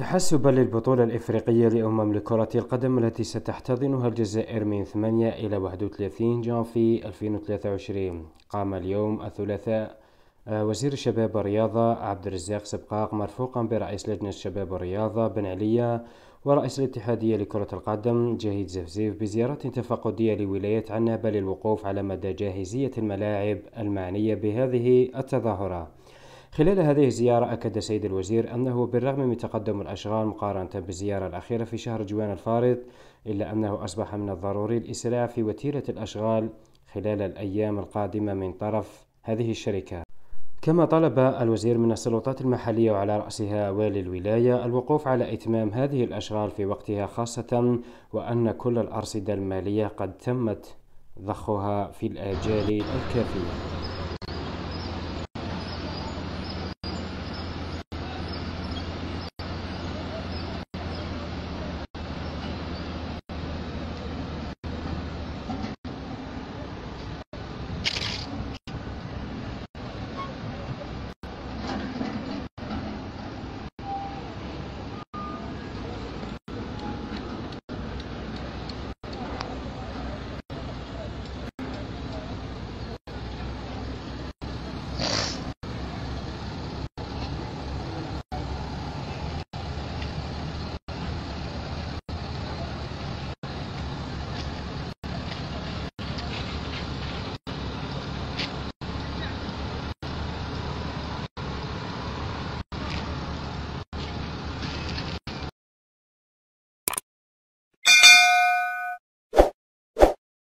تحسبا للبطولة الإفريقية لأمم لكرة القدم التي ستحتضنها الجزائر من 8 إلى 31 جانفي 2023 قام اليوم الثلاثاء آه، وزير الشباب والرياضة عبد الرزاق سبقاق مرفوقا برئيس لجنة الشباب والرياضة بن علية ورئيس الاتحادية لكرة القدم جاهد زفزيف بزيارة تفقدية لولاية عنابة للوقوف على مدى جاهزية الملاعب المعنية بهذه التظاهرة خلال هذه الزيارة أكد سيد الوزير أنه بالرغم من تقدم الأشغال مقارنة بالزيارة الأخيرة في شهر جوان الفارض إلا أنه أصبح من الضروري الإسراع في وتيرة الأشغال خلال الأيام القادمة من طرف هذه الشركة كما طلب الوزير من السلطات المحلية وعلى رأسها والي الولاية الوقوف على إتمام هذه الأشغال في وقتها خاصة وأن كل الأرصدة المالية قد تمت ضخها في الآجال الكافية